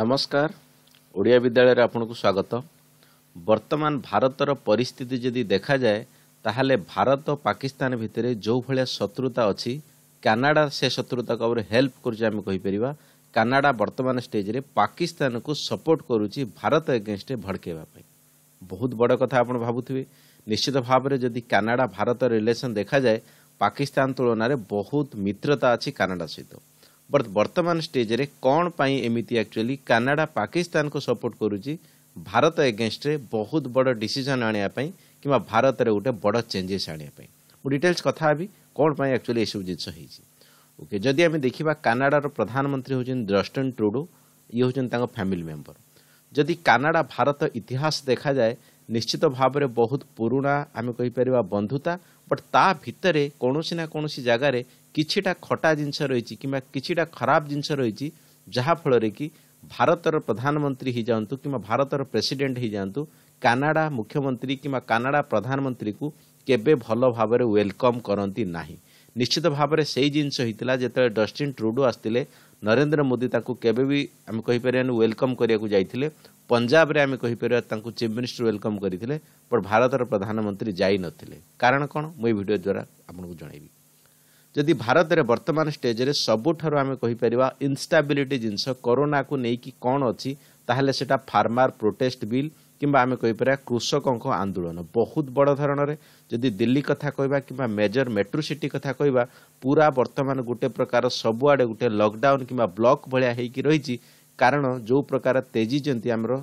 নমস্কার ଓଡ଼ିଆ ବିଦ୍ୟାଳୟରେ ଆପଣଙ୍କୁ ସ୍ୱାଗତ ବର୍ତ୍ତମାନ ଭାରତର ପରିସ୍ଥିତି ଯଦି ଦେଖାଯାଏ ତାହେଲେ ଭାରତ ପାକିସ୍ତାନ ଭିତରେ ଯେଉଁଭଳିଆ ଶତ୍ରୁତା ଅଛି କାନାଡ଼ା ସେ ଶତ୍ରୁତାକୁ ଆମର ହେଲ୍ପ କରୁଛି ଆମେ କହିପାରିବା କାନାଡ଼ା ବର୍ତ୍ତମାନ ଷ୍ଟେଜ୍ରେ ପାକିସ୍ତାନକୁ ସପୋର୍ଟ କରୁଛି ଭାରତ ଏଗେନଷ୍ଟରେ ଭଡ଼କେଇବା ପାଇଁ ବହୁତ ବଡ଼ କଥା ଆପଣ ଭାବୁଥିବେ ନିଶ୍ଚିତ ଭାବରେ ଯଦି କାନାଡ଼ା ଭାରତ ରିଲେସନ୍ ଦେଖାଯାଏ ପାକିସ୍ତାନ ତୁଳନାରେ ବହୁତ ମିତ୍ରତା ଅଛି କାନାଡ଼ା ସହିତ ବଟ୍ ବର୍ତ୍ତମାନ ଷ୍ଟେଜ୍ରେ କ'ଣ ପାଇଁ ଏମିତି ଆକ୍ଚୁଆଲି କାନାଡ଼ା ପାକିସ୍ତାନକୁ ସପୋର୍ଟ କରୁଛି ଭାରତ ଏଗେନଷ୍ଟରେ ବହୁତ ବଡ଼ ଡିସିଜନ୍ ଆଣିବା ପାଇଁ କିମ୍ବା ଭାରତରେ ଗୋଟେ ବଡ଼ ଚେଞ୍ଜେସ୍ ଆଣିବା ପାଇଁ ମୁଁ ଡିଟେଲ୍ସ କଥା ହେବି କ'ଣ ପାଇଁ ଆକ୍ଚୁଆଲି ଏସବୁ ଜିନିଷ ହେଇଛି ଓକେ ଯଦି ଆମେ ଦେଖିବା କାନାଡ଼ାର ପ୍ରଧାନମନ୍ତ୍ରୀ ହେଉଛନ୍ତି ଜଷ୍ଟନ୍ ଟ୍ରୁଡୁ ଇଏ ହେଉଛନ୍ତି ତାଙ୍କ ଫ୍ୟାମିଲି ମେମ୍ବର ଯଦି କାନାଡ଼ା ଭାରତ ଇତିହାସ ଦେଖାଯାଏ ନିଶ୍ଚିତ ଭାବରେ ବହୁତ ପୁରୁଣା ଆମେ କହିପାରିବା ବନ୍ଧୁତା ବଟ୍ ତା ଭିତରେ କୌଣସି ନା କୌଣସି ଜାଗାରେ କିଛିଟା ଖଟା ଜିନିଷ ରହିଛି କିମ୍ବା କିଛିଟା ଖରାପ ଜିନିଷ ରହିଛି ଯାହାଫଳରେ କି ଭାରତର ପ୍ରଧାନମନ୍ତ୍ରୀ ହୋଇଯାଆନ୍ତୁ କିମ୍ବା ଭାରତର ପ୍ରେସିଡେଣ୍ଟ ହୋଇଯାଆନ୍ତୁ କାନାଡ଼ା ମୁଖ୍ୟମନ୍ତ୍ରୀ କିମ୍ବା କାନାଡ଼ା ପ୍ରଧାନମନ୍ତ୍ରୀକୁ କେବେ ଭଲ ଭାବରେ ୱେଲକମ୍ କରନ୍ତି ନାହିଁ ନିଶ୍ଚିତ ଭାବରେ ସେଇ ଜିନିଷ ହୋଇଥିଲା ଯେତେବେଳେ ଡଷ୍ଟିନ୍ ଟ୍ରୁଡୁ ଆସିଥିଲେ ନରେନ୍ଦ୍ର ମୋଦି ତାକୁ କେବେ ବି ଆମେ କହିପାରିବାନି ୱେଲକମ୍ କରିବାକୁ ଯାଇଥିଲେ ପଞ୍ଜାବରେ ଆମେ କହିପାରିବା ତାଙ୍କୁ ଚିଫ୍ ମିନିଷ୍ଟର ୱେଲକମ୍ କରିଥିଲେ ବଟ୍ ଭାରତର ପ୍ରଧାନମନ୍ତ୍ରୀ ଯାଇନଥିଲେ କାରଣ କ'ଣ ମୁଁ ଏଇ ଭିଡ଼ିଓ ଦ୍ୱାରା ଆପଣଙ୍କୁ ଜଣାଇବି ଯଦି ଭାରତରେ ବର୍ତ୍ତମାନ ଷ୍ଟେଜ୍ରେ ସବୁଠାରୁ ଆମେ କହିପାରିବା ଇନ୍ଷ୍ଟାବିଲିଟି ଜିନିଷ କରୋନାକୁ ନେଇକି କ'ଣ ଅଛି ତାହେଲେ ସେଇଟା ଫାର୍ମାର ପ୍ରୋଟେଷ୍ଟ ବିଲ୍ କିମ୍ବା ଆମେ କହିପାରିବା କୃଷକଙ୍କ ଆନ୍ଦୋଳନ ବହୁତ ବଡ଼ ଧରଣରେ ଯଦି ଦିଲ୍ଲୀ କଥା କହିବା କିମ୍ବା ମେଜର ମେଟ୍ରୋ ସିଟି କଥା କହିବା ପୁରା ବର୍ତ୍ତମାନ ଗୋଟେ ପ୍ରକାର ସବୁଆଡ଼େ ଗୋଟେ ଲକ୍ଡାଉନ୍ କିମ୍ବା ବ୍ଲକ୍ ଭଳିଆ ହେଇକି ରହିଛି କାରଣ ଯେଉଁ ପ୍ରକାର ତେଜିଛନ୍ତି ଆମର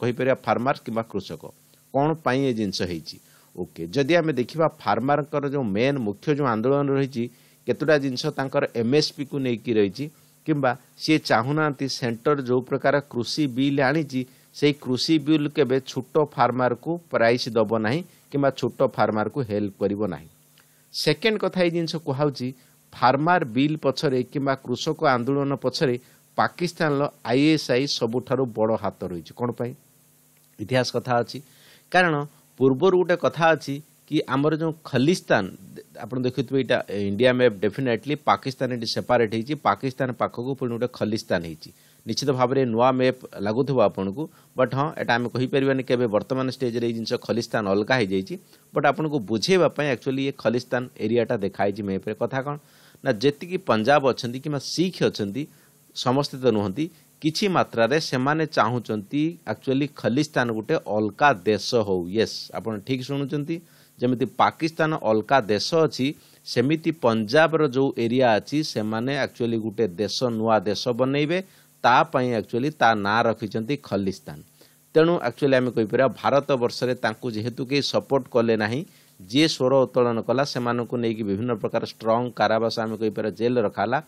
କହିପାରିବା ଫାର୍ମାର କିମ୍ବା କୃଷକ କ'ଣ ପାଇଁ ଏ ଜିନିଷ ହେଇଛି ଓକେ ଯଦି ଆମେ ଦେଖିବା ଫାର୍ମାରଙ୍କର ଯେଉଁ ମେନ୍ ମୁଖ୍ୟ ଯେଉଁ ଆନ୍ଦୋଳନ ରହିଛି କେତୋଟା ଜିନିଷ ତାଙ୍କର ଏମ୍ଏସ୍ପିକୁ ନେଇକି ରହିଛି କିମ୍ବା ସିଏ ଚାହୁଁନାହାନ୍ତି ସେଣ୍ଟର ଯେଉଁ ପ୍ରକାର କୃଷି ବିଲ୍ ଆଣିଛି ସେଇ କୃଷି ବିଲ୍ କେବେ ଛୋଟ ଫାର୍ମାରକୁ ପ୍ରାଇସ୍ ଦେବ ନାହିଁ କିମ୍ବା ଛୋଟ ଫାର୍ମାରକୁ ହେଲ୍ପ କରିବ ନାହିଁ ସେକେଣ୍ଡ କଥା ଏଇ ଜିନିଷ କୁହାହେଉଛି ଫାର୍ମାର ବିଲ୍ ପଛରେ କିମ୍ବା କୃଷକ ଆନ୍ଦୋଳନ ପଛରେ ପାକିସ୍ତାନର ଆଇଏସ୍ଆଇ ସବୁଠାରୁ ବଡ଼ ହାତ ରହିଛି କ'ଣ ପାଇଁ ଇତିହାସ କଥା ଅଛି କାରଣ ପୂର୍ବରୁ ଗୋଟେ କଥା ଅଛି କି ଆମର ଯେଉଁ ଖଲିସ୍ତାନ ଆପଣ ଦେଖୁଥିବେ ଏଇଟା ଇଣ୍ଡିଆ ମ୍ୟାପ୍ ଡେଫିନେଟ୍ଲି ପାକିସ୍ତାନ ଏଠି ସେପାରେଟ୍ ହେଇଛି ପାକିସ୍ତାନ ପାଖକୁ ପୁଣି ଗୋଟେ ଖଲିସ୍ତାନ ହେଇଛି ନିଶ୍ଚିତ ଭାବରେ ନୂଆ ମ୍ୟାପ୍ ଲାଗୁଥିବ ଆପଣଙ୍କୁ ବଟ୍ ହଁ ଏଇଟା ଆମେ କହିପାରିବାନି କେବେ ବର୍ତ୍ତମାନ ଷ୍ଟେଜ୍ରେ ଏଇ ଜିନିଷ ଖଲିସ୍ତାନ ଅଲଗା ହେଇଯାଇଛି ବଟ୍ ଆପଣଙ୍କୁ ବୁଝେଇବା ପାଇଁ ଆକ୍ଚୁଆଲି ଏ ଖଲିସ୍ତାନ ଏରିଆଟା ଦେଖା ହେଇଛି ମ୍ୟାପ୍ରେ କଥା କ'ଣ ନା ଯେତିକି ପଞ୍ଜାବ ଅଛନ୍ତି କିମ୍ବା ଶିଖ୍ ଅଛନ୍ତି ସମସ୍ତେ ତ ନୁହନ୍ତି କିଛି ମାତ୍ରାରେ ସେମାନେ ଚାହୁଁଛନ୍ତି ଆକ୍ଚୁଆଲି ଖଲିସ୍ତାନ ଗୋଟେ ଅଲକା ଦେଶ ହେଉ ୟେସ୍ ଆପଣ ଠିକ୍ ଶୁଣୁଛନ୍ତି ଯେମିତି ପାକିସ୍ତାନ ଅଲଗା ଦେଶ ଅଛି ସେମିତି ପଞ୍ଜାବର ଯେଉଁ ଏରିଆ ଅଛି ସେମାନେ ଆକ୍ଚୁଆଲି ଗୋଟେ ଦେଶ ନୂଆ ଦେଶ ବନେଇବେ ତା ପାଇଁ ଆକ୍ଚୁଆଲି ତା ନାଁ ରଖିଛନ୍ତି ଖଲିସ୍ତାନ ତେଣୁ ଆକ୍ଚୁଆଲି ଆମେ କହିପାରିବା ଭାରତ ବର୍ଷରେ ତାଙ୍କୁ ଯେହେତୁ କେହି ସପୋର୍ଟ କଲେ ନାହିଁ ଯିଏ ସ୍ୱର ଉତ୍ତୋଳନ କଲା ସେମାନଙ୍କୁ ନେଇକି ବିଭିନ୍ନ ପ୍ରକାର ଷ୍ଟ୍ରଙ୍ଗ କାରାବାସ ଆମେ କହିପାରିବା ଜେଲ୍ ରଖାଲା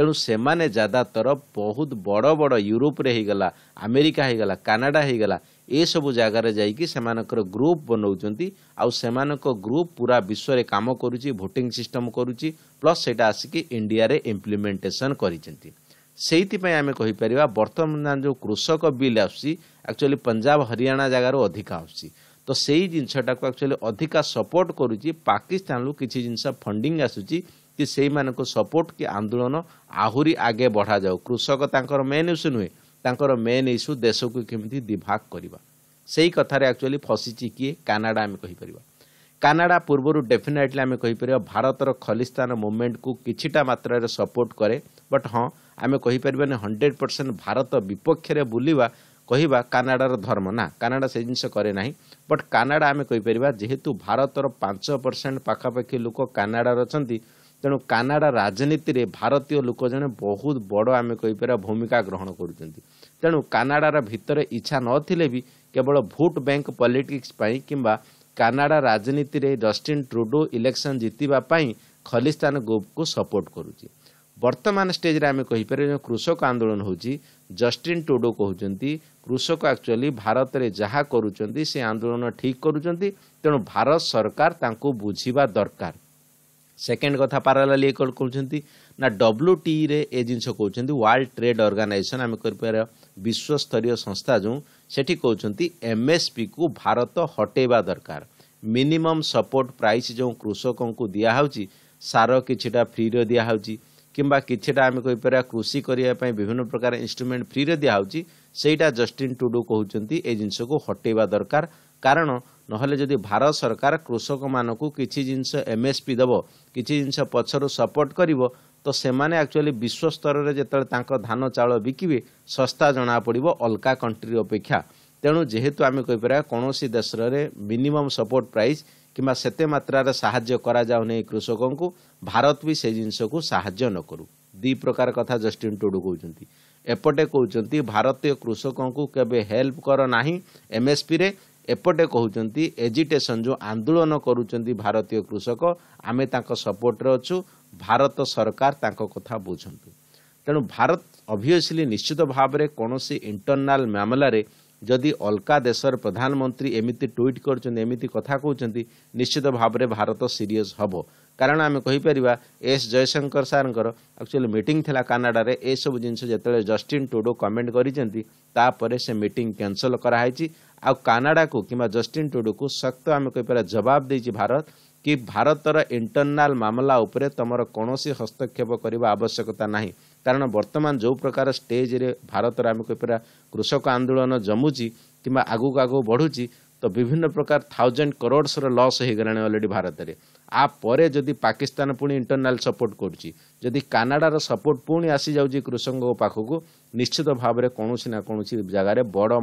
ତେଣୁ ସେମାନେ ଜ୍ୟାଦାତର ବହୁତ ବଡ଼ ବଡ଼ ୟୁରୋପରେ ହେଇଗଲା ଆମେରିକା ହେଇଗଲା କାନାଡ଼ା ହେଇଗଲା ଏସବୁ ଜାଗାରେ ଯାଇକି ସେମାନଙ୍କର ଗ୍ରୁପ୍ ବନାଉଛନ୍ତି ଆଉ ସେମାନଙ୍କ ଗ୍ରୁପ୍ ପୁରା ବିଶ୍ୱରେ କାମ କରୁଛି ଭୋଟିଂ ସିଷ୍ଟମ୍ କରୁଛି ପ୍ଲସ୍ ସେଇଟା ଆସିକି ଇଣ୍ଡିଆରେ ଇମ୍ପ୍ଲିମେଣ୍ଟେସନ୍ କରିଛନ୍ତି ସେଇଥିପାଇଁ ଆମେ କହିପାରିବା ବର୍ତ୍ତମାନ ଯେଉଁ କୃଷକ ବିଲ୍ ଆସୁଛି ଆକ୍ଚୁଆଲି ପଞ୍ଜାବ ହରିୟାଣା ଜାଗାରୁ ଅଧିକା ଆସୁଛି ତ ସେଇ ଜିନିଷଟାକୁ ଆକ୍ଚୁଆଲି ଅଧିକା ସପୋର୍ଟ କରୁଛି ପାକିସ୍ତାନରୁ କିଛି ଜିନିଷ ଫଣ୍ଡିଂ ଆସୁଛି କି ସେଇମାନଙ୍କୁ ସପୋର୍ଟ କି ଆନ୍ଦୋଳନ ଆହୁରି ଆଗେ ବଢ଼ାଯାଉ କୃଷକ ତାଙ୍କର ମେନ୍ ଇସ୍ୟୁ ନୁହେଁ ତାଙ୍କର ମେନ୍ ଇସ୍ୟୁ ଦେଶକୁ କେମିତି ଦିଭାଗ କରିବା ସେଇ କଥାରେ ଆକ୍ଚୁଆଲି ଫସିଛି କିଏ କାନାଡ଼ା ଆମେ କହିପାରିବା କାନାଡ଼ା ପୂର୍ବରୁ ଡେଫିନେଟଲି ଆମେ କହିପାରିବା ଭାରତର ଖଲିସ୍ତାନ ମୁଭମେଣ୍ଟକୁ କିଛିଟା ମାତ୍ରାରେ ସପୋର୍ଟ କରେ ବଟ୍ ହଁ ଆମେ କହିପାରିବାନି ହଣ୍ଡ୍ରେଡ଼ ପରସେଣ୍ଟ ଭାରତ ବିପକ୍ଷରେ ବୁଲିବା କହିବା କାନାଡ଼ାର ଧର୍ମ ନା କାନାଡ଼ା ସେ ଜିନିଷ କରେ ନାହିଁ ବଟ୍ କାନାଡ଼ା ଆମେ କହିପାରିବା ଯେହେତୁ ଭାରତର ପାଞ୍ଚ ପରସେଣ୍ଟ ପାଖାପାଖି ଲୋକ କାନାଡ଼ାର ଅଛନ୍ତି ତେଣୁ କାନାଡ଼ା ରାଜନୀତିରେ ଭାରତୀୟ ଲୋକ ଜଣେ ବହୁତ ବଡ଼ ଆମେ କହିପାରିବା ଭୂମିକା ଗ୍ରହଣ କରୁଛନ୍ତି ତେଣୁ କାନାଡ଼ାର ଭିତରେ ଇଚ୍ଛା ନଥିଲେ ବି କେବଳ ଭୋଟ୍ ବ୍ୟାଙ୍କ ପଲିଟିକ୍ସ ପାଇଁ କିମ୍ବା କାନାଡ଼ା ରାଜନୀତିରେ ଜଷ୍ଟିନ୍ ଟ୍ରୁଡୋ ଇଲେକ୍ସନ୍ ଜିତିବା ପାଇଁ ଖଲିସ୍ତାନ ଗ୍ରୁପ୍କୁ ସପୋର୍ଟ କରୁଛି ବର୍ତ୍ତମାନ ଷ୍ଟେଜ୍ରେ ଆମେ କହିପାରିବା ଯେଉଁ କୃଷକ ଆନ୍ଦୋଳନ ହେଉଛି ଜଷ୍ଟିନ୍ ଟ୍ରୁଡୋ କହୁଛନ୍ତି କୃଷକ ଆକ୍ଚୁଆଲି ଭାରତରେ ଯାହା କରୁଛନ୍ତି ସେ ଆନ୍ଦୋଳନ ଠିକ୍ କରୁଛନ୍ତି ତେଣୁ ଭାରତ ସରକାର ତାଙ୍କୁ ବୁଝିବା ଦରକାର ସେକେଣ୍ଡ କଥା ପାରାଲାଲି ଇଏ କହୁଛନ୍ତି ନା ଡବ୍ଲ୍ୟୁ ଟିରେ e ଏ ଜିନିଷ କହୁଛନ୍ତି ୱାର୍ଲଡ ଟ୍ରେଡ୍ ଅର୍ଗାନାଇଜେସନ୍ ଆମେ କହିପାରିବା ବିଶ୍ୱସ୍ତରୀୟ ସଂସ୍ଥା ଯେଉଁ ସେଠି କହୁଛନ୍ତି ଏମ୍ଏସ୍ପିକୁ ଭାରତ ହଟେଇବା ଦରକାର ମିନିମମ୍ ସପୋର୍ଟ ପ୍ରାଇସ୍ ଯେଉଁ କୃଷକଙ୍କୁ ଦିଆହେଉଛି ସାର କିଛିଟା ଫ୍ରିରେ ଦିଆହେଉଛି କିମ୍ବା କିଛିଟା ଆମେ କହିପାରିବା କୃଷି କରିବା ପାଇଁ ବିଭିନ୍ନ ପ୍ରକାର ଇନ୍ଷ୍ଟ୍ରୁମେଣ୍ଟ ଫ୍ରିରେ ଦିଆହେଉଛି ସେଇଟା ଜଷ୍ଟିନ୍ ଟୁଡୁ କହୁଛନ୍ତି ଏ ଜିନିଷକୁ ହଟେଇବା ଦରକାର କାରଣ ନହେଲେ ଯଦି ଭାରତ ସରକାର କୃଷକମାନଙ୍କୁ କିଛି ଜିନିଷ ଏମ୍ଏସ୍ପି ଦେବ କିଛି ଜିନିଷ ପଛରୁ ସପୋର୍ଟ କରିବ ତ ସେମାନେ ଆକ୍ଚୁଆଲି ବିଶ୍ୱସ୍ତରରେ ଯେତେବେଳେ ତାଙ୍କ ଧାନ ଚାଉଳ ବିକିବେ ଶସ୍ତା ଜଣାପଡ଼ିବ ଅଲଗା କଣ୍ଟ୍ରି ଅପେକ୍ଷା ତେଣୁ ଯେହେତୁ ଆମେ କହିପାରିବା କୌଣସି ଦେଶରେ ମିନିମମ୍ ସପୋର୍ଟ ପ୍ରାଇସ୍ କିମ୍ବା ସେତେ ମାତ୍ରାରେ ସାହାଯ୍ୟ କରାଯାଉନି କୃଷକଙ୍କୁ ଭାରତ ବି ସେ ଜିନିଷକୁ ସାହାଯ୍ୟ ନ କରୁ ଦୁଇ ପ୍ରକାର କଥା ଜଷ୍ଟିନ୍ ଟୁଡ଼ୁ କହୁଛନ୍ତି ଏପଟେ କହୁଛନ୍ତି ଭାରତୀୟ କୃଷକଙ୍କୁ କେବେ ହେଲ୍ପ କର ନାହିଁ ଏମ୍ଏସ୍ପିରେ ଏପଟେ କହୁଛନ୍ତି ଏଜିଟେସନ୍ ଯେଉଁ ଆନ୍ଦୋଳନ କରୁଛନ୍ତି ଭାରତୀୟ କୃଷକ ଆମେ ତାଙ୍କ ସପୋର୍ଟରେ ଅଛୁ ଭାରତ ସରକାର ତାଙ୍କ କଥା ବୁଝନ୍ତୁ ତେଣୁ ଭାରତ ଅଭିଅସ୍ଲି ନିଶ୍ଚିତ ଭାବରେ କୌଣସି ଇଣ୍ଟରନାଲ ମାମଲାରେ ଯଦି ଅଲଗା ଦେଶର ପ୍ରଧାନମନ୍ତ୍ରୀ ଏମିତି ଟ୍ୱିଟ୍ କରୁଛନ୍ତି ଏମିତି କଥା କହୁଛନ୍ତି ନିଶ୍ଚିତ ଭାବରେ ଭାରତ ସିରିୟସ୍ ହେବ କାରଣ ଆମେ କହିପାରିବା ଏସ୍ ଜୟଶଙ୍କର ସାର୍ଙ୍କର ଆକ୍ଚୁଆଲି ମିଟିଂ ଥିଲା କାନାଡ଼ାରେ ଏସବୁ ଜିନିଷ ଯେତେବେଳେ ଜଷ୍ଟିନ୍ ଟୁଡୋ କମେଣ୍ଟ କରିଛନ୍ତି ତାପରେ ସେ ମିଟିଂ କ୍ୟାନସଲ୍ କରାହୋଇଛି ଆଉ କାନାଡ଼ାକୁ କିମ୍ବା ଜଷ୍ଟିନ୍ ଟୁଡୋକୁ ଶକ୍ତ ଆମେ କହିପାରିବା ଜବାବ ଦେଇଛି ଭାରତ କି ଭାରତର ଇଣ୍ଟରନାଲ୍ ମାମଲା ଉପରେ ତୁମର କୌଣସି ହସ୍ତକ୍ଷେପ କରିବା ଆବଶ୍ୟକତା ନାହିଁ କାରଣ ବର୍ତ୍ତମାନ ଯେଉଁ ପ୍ରକାର ଷ୍ଟେଜ୍ରେ ଭାରତର ଆମେ କହିପାରିବା କୃଷକ ଆନ୍ଦୋଳନ ଜମୁଛି କିମ୍ବା ଆଗକୁ ଆଗକୁ ବଢ଼ୁଛି ତ ବିଭିନ୍ନ ପ୍ରକାର ଥାଉଜେଣ୍ଡ କରୋଡ଼ସର ଲସ୍ ହୋଇଗଲାଣି ଅଲରେଡ଼ି ଭାରତରେ ଆ ପରେ ଯଦି ପାକିସ୍ତାନ ପୁଣି ଇଣ୍ଟରନାଲ୍ ସପୋର୍ଟ କରୁଛି ଯଦି କାନାଡ଼ାର ସପୋର୍ଟ ପୁଣି ଆସିଯାଉଛି କୃଷକଙ୍କ ପାଖକୁ ନିଶ୍ଚିତ ଭାବରେ କୌଣସି ନା କୌଣସି ଜାଗାରେ ବଡ଼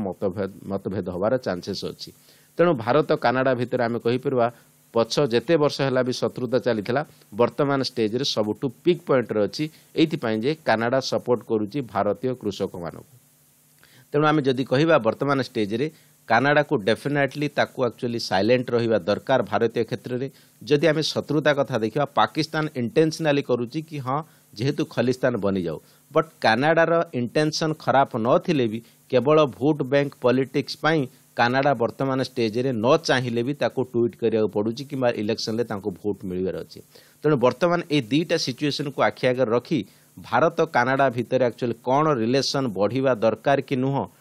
ମତଭେଦ ହେବାର ଚାନ୍ସେସ୍ ଅଛି ତେଣୁ ଭାରତ କାନାଡ଼ା ଭିତରେ ଆମେ କହିପାରିବା ପଛ ଯେତେ ବର୍ଷ ହେଲା ବି ଶତ୍ରୁତା ଚାଲିଥିଲା ବର୍ତ୍ତମାନ ଷ୍ଟେଜ୍ରେ ସବୁଠୁ ପିକ୍ ପଏଣ୍ଟରେ ଅଛି ଏଇଥିପାଇଁ ଯେ କାନାଡ଼ା ସପୋର୍ଟ କରୁଛି ଭାରତୀୟ କୃଷକମାନଙ୍କୁ ତେଣୁ ଆମେ ଯଦି କହିବା ବର୍ତ୍ତମାନ ଷ୍ଟେଜ୍ରେ कानाडा को डेफिनेटली एक्चुअली साइलेंट रहा दरकार भारतीय क्षेत्र में जदि आम शत्रुता कथा देखा पाकिस्तान इंटेनसनाली करुच्ची कि हाँ जेहेतु खलिस्तान बनी जाऊ बट कानाडार इंटेनसन खराब नी के केवल भोट बैंक पॉलिटिक्स पाई कानाडा वर्तमान स्टेज में न चाहिए भी ताको ट्वीट करा पड़ू कि इलेक्शन में भोट मिलबार अच्छे तेणु वर्तमान ये दुईटा सिचुएसन को आखि आगे रखी भारत कानाडा भितर एक्चुअली कौन रिलेसन बढ़िया दरकार कि नुह